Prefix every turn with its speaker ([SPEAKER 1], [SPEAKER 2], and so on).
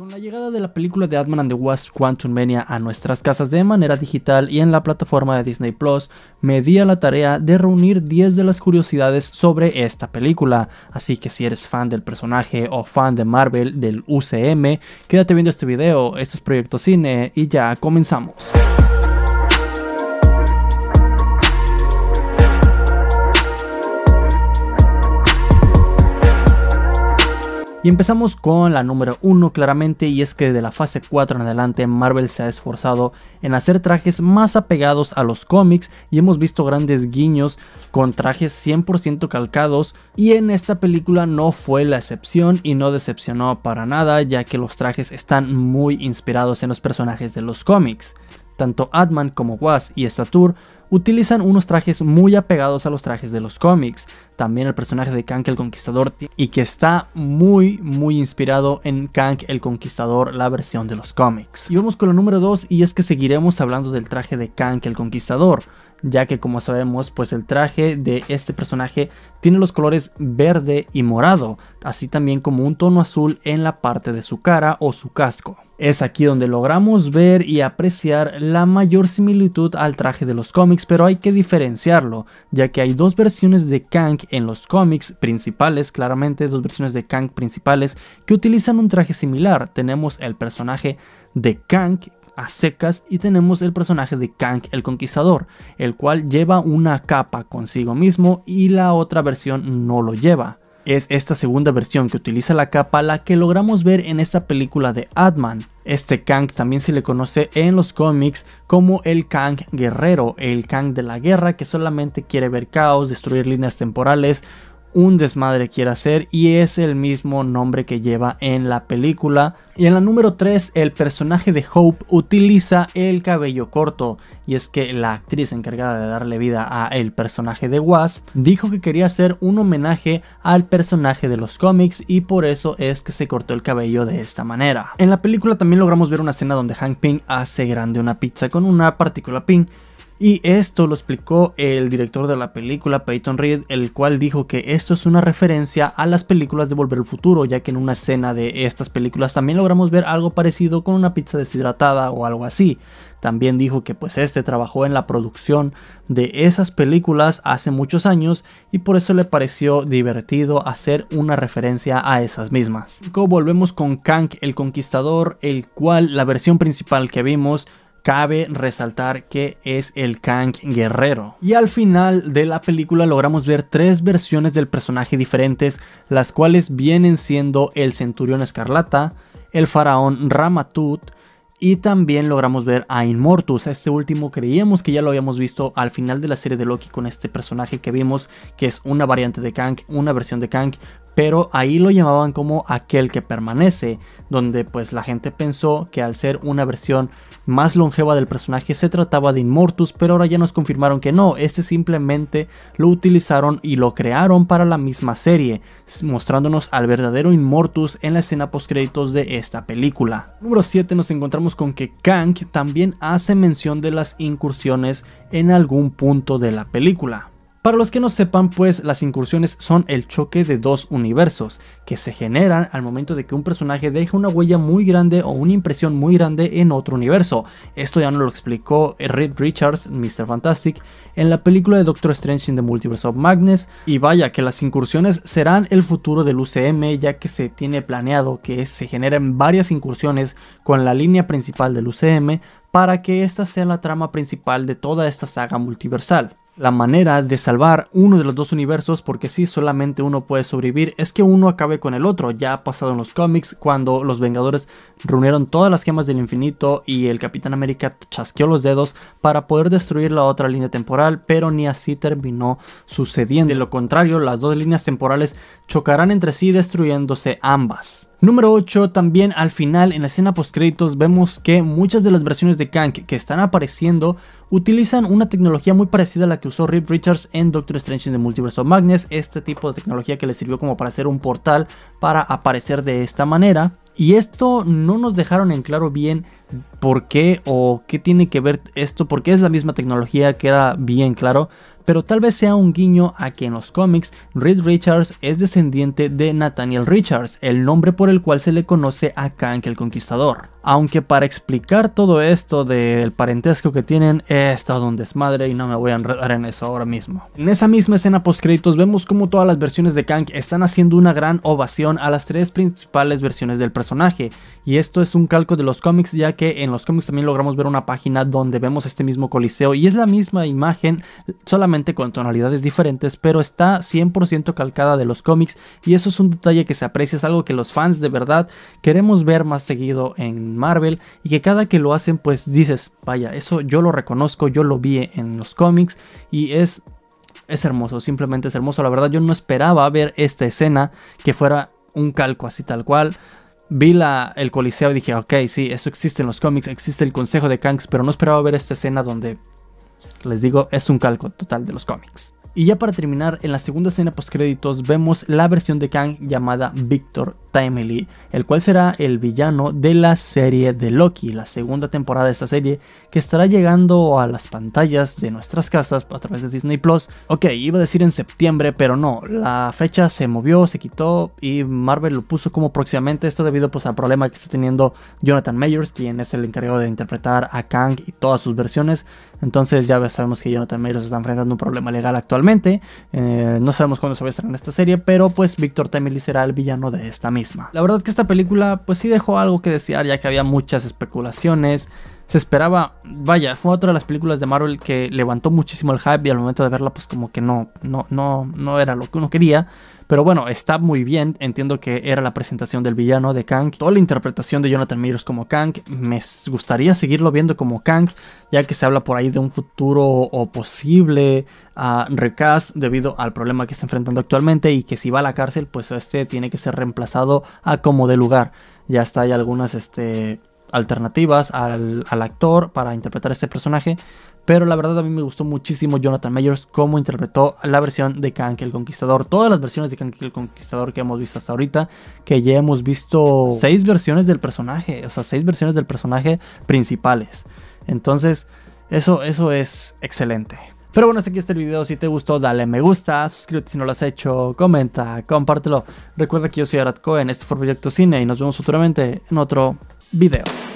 [SPEAKER 1] Con la llegada de la película de ant and the Wasp Quantum Mania a nuestras casas de manera digital y en la plataforma de Disney Plus, me di a la tarea de reunir 10 de las curiosidades sobre esta película. Así que si eres fan del personaje o fan de Marvel del UCM, quédate viendo este video, esto es Proyecto Cine y ya comenzamos. Y empezamos con la número 1 claramente y es que de la fase 4 en adelante Marvel se ha esforzado en hacer trajes más apegados a los cómics y hemos visto grandes guiños con trajes 100% calcados y en esta película no fue la excepción y no decepcionó para nada ya que los trajes están muy inspirados en los personajes de los cómics. Tanto Atman como Wasp y Stature utilizan unos trajes muy apegados a los trajes de los cómics, también el personaje de Kang el Conquistador y que está muy muy inspirado en Kang el Conquistador, la versión de los cómics. Y vamos con el número 2 y es que seguiremos hablando del traje de Kang el Conquistador, ya que como sabemos pues el traje de este personaje tiene los colores verde y morado, así también como un tono azul en la parte de su cara o su casco. Es aquí donde logramos ver y apreciar la mayor similitud al traje de los cómics, pero hay que diferenciarlo, ya que hay dos versiones de Kank en los cómics principales, claramente, dos versiones de Kang principales que utilizan un traje similar. Tenemos el personaje de Kang a secas y tenemos el personaje de Kang el Conquistador, el cual lleva una capa consigo mismo y la otra versión no lo lleva. Es esta segunda versión que utiliza la capa la que logramos ver en esta película de Adman. Este Kang también se le conoce en los cómics como el Kang guerrero, el Kang de la guerra que solamente quiere ver caos, destruir líneas temporales, un desmadre quiere hacer y es el mismo nombre que lleva en la película. Y en la número 3, el personaje de Hope utiliza el cabello corto y es que la actriz encargada de darle vida a el personaje de Wasp dijo que quería hacer un homenaje al personaje de los cómics y por eso es que se cortó el cabello de esta manera. En la película también logramos ver una escena donde Hank Ping hace grande una pizza con una partícula Pym y esto lo explicó el director de la película, Peyton Reed, el cual dijo que esto es una referencia a las películas de Volver al Futuro, ya que en una escena de estas películas también logramos ver algo parecido con una pizza deshidratada o algo así. También dijo que pues este trabajó en la producción de esas películas hace muchos años y por eso le pareció divertido hacer una referencia a esas mismas. Luego volvemos con Kank el Conquistador, el cual la versión principal que vimos Cabe resaltar que es el Kang guerrero. Y al final de la película logramos ver tres versiones del personaje diferentes, las cuales vienen siendo el Centurión Escarlata, el Faraón Ramatut, y también logramos ver a Inmortus, este último creíamos que ya lo habíamos visto al final de la serie de Loki con este personaje que vimos, que es una variante de Kang, una versión de Kang, pero ahí lo llamaban como aquel que permanece, donde pues la gente pensó que al ser una versión más longeva del personaje se trataba de Inmortus, pero ahora ya nos confirmaron que no, este simplemente lo utilizaron y lo crearon para la misma serie, mostrándonos al verdadero Inmortus en la escena post créditos de esta película. Número 7 nos encontramos con que Kang también hace mención de las incursiones en algún punto de la película. Para los que no sepan, pues las incursiones son el choque de dos universos, que se generan al momento de que un personaje deja una huella muy grande o una impresión muy grande en otro universo. Esto ya nos lo explicó Reed Richards, Mr. Fantastic, en la película de Doctor Strange in the Multiverse of Madness, y vaya que las incursiones serán el futuro del UCM ya que se tiene planeado que se generen varias incursiones con la línea principal del UCM para que esta sea la trama principal de toda esta saga multiversal la manera de salvar uno de los dos universos porque si solamente uno puede sobrevivir es que uno acabe con el otro. Ya ha pasado en los cómics cuando los Vengadores reunieron todas las gemas del infinito y el Capitán América chasqueó los dedos para poder destruir la otra línea temporal, pero ni así terminó sucediendo. De lo contrario, las dos líneas temporales chocarán entre sí destruyéndose ambas. Número 8, también al final en la escena post créditos vemos que muchas de las versiones de Kang que están apareciendo utilizan una tecnología muy parecida a la que usó Rip Richards en Doctor Strange en the Multiverse of Magnus este tipo de tecnología que le sirvió como para hacer un portal para aparecer de esta manera. Y esto no nos dejaron en claro bien por qué o qué tiene que ver esto, porque es la misma tecnología, que era bien claro, pero tal vez sea un guiño a que en los cómics Reed Richards es descendiente de Nathaniel Richards, el nombre por el cual se le conoce a Kang el Conquistador. Aunque para explicar todo esto del parentesco que tienen, he estado un desmadre y no me voy a enredar en eso ahora mismo. En esa misma escena post créditos vemos cómo todas las versiones de Kang están haciendo una gran ovación a las tres principales versiones del personaje. Y esto es un calco de los cómics ya que en los cómics también logramos ver una página donde vemos este mismo coliseo y es la misma imagen solamente con tonalidades diferentes pero está 100% calcada de los cómics y eso es un detalle que se aprecia, es algo que los fans de verdad queremos ver más seguido en Marvel y que cada que lo hacen pues dices, vaya, eso yo lo reconozco, yo lo vi en los cómics y es es hermoso, simplemente es hermoso. La verdad, yo no esperaba ver esta escena que fuera un calco así tal cual. Vi la, el Coliseo y dije, ok, sí, eso existe en los cómics, existe el Consejo de Kanks pero no esperaba ver esta escena donde, les digo, es un calco total de los cómics. Y ya para terminar, en la segunda escena post créditos vemos la versión de Kang llamada Victor Timely, el cual será el villano de la serie de Loki, la segunda temporada de esta serie, que estará llegando a las pantallas de nuestras casas a través de Disney Plus. Ok, iba a decir en septiembre, pero no, la fecha se movió, se quitó y Marvel lo puso como próximamente, esto debido pues al problema que está teniendo Jonathan Mayers, quien es el encargado de interpretar a Kang y todas sus versiones. Entonces ya sabemos que Jonathan Mayers está enfrentando un problema legal actual eh, no sabemos cuándo se va a estrenar esta serie, pero pues Víctor temili será el villano de esta misma. La verdad que esta película pues sí dejó algo que desear ya que había muchas especulaciones se esperaba, vaya, fue otra de las películas de Marvel que levantó muchísimo el hype y al momento de verla pues como que no, no, no, no era lo que uno quería. Pero bueno, está muy bien, entiendo que era la presentación del villano de Kang, toda la interpretación de Jonathan Myers como Kang, me gustaría seguirlo viendo como Kang, ya que se habla por ahí de un futuro o posible ah, recast debido al problema que está enfrentando actualmente y que si va a la cárcel pues este tiene que ser reemplazado a como de lugar. Ya está, hay algunas este, alternativas al, actor para interpretar este personaje. Pero la verdad a mí me gustó muchísimo Jonathan Meyers como interpretó la versión de Kank el Conquistador. Todas las versiones de Kank el Conquistador que hemos visto hasta ahorita, que ya hemos visto seis versiones del personaje, o sea, seis versiones del personaje principales. Entonces, eso, eso es excelente. Pero bueno, hasta aquí este video. Si te gustó, dale me gusta, suscríbete si no lo has hecho, comenta, compártelo. Recuerda que yo soy Arad Cohen, esto fue Proyecto Cine y nos vemos futuramente en otro video.